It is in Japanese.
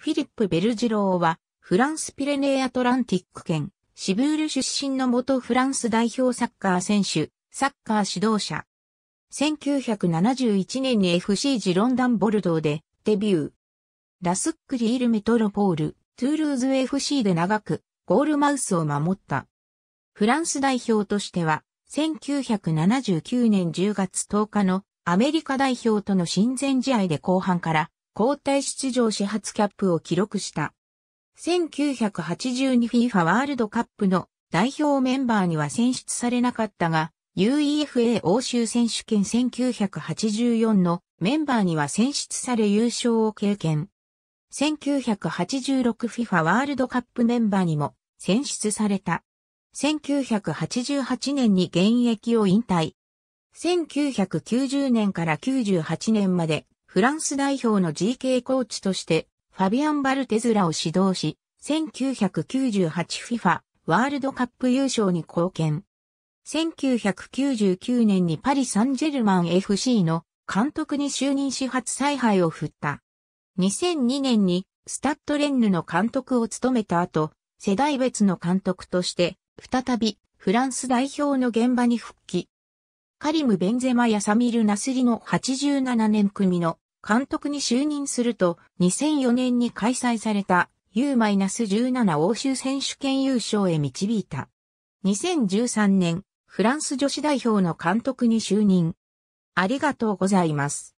フィリップ・ベルジローは、フランスピレネーアトランティック圏、シブール出身の元フランス代表サッカー選手、サッカー指導者。1971年に FC ジロンダンボルドーでデビュー。ラスックリールメトロポール、トゥールーズ FC で長くゴールマウスを守った。フランス代表としては、1979年10月10日のアメリカ代表との親善試合で後半から交代出場始発キャップを記録した。1982FIFA ワールドカップの代表メンバーには選出されなかったが、UEFA 欧州選手権1984のメンバーには選出され優勝を経験。1986FIFA ワールドカップメンバーにも選出された。1988年に現役を引退。1990年から98年までフランス代表の GK コーチとして、ファビアン・バルテズラを指導し、1998FIFA ワールドカップ優勝に貢献。1999年にパリ・サンジェルマン FC の監督に就任し初采配を振った。2002年にスタッドレンヌの監督を務めた後、世代別の監督として、再びフランス代表の現場に復帰。カリム・ベンゼマやサミル・ナスリの87年組の監督に就任すると2004年に開催された U-17 欧州選手権優勝へ導いた。2013年、フランス女子代表の監督に就任。ありがとうございます。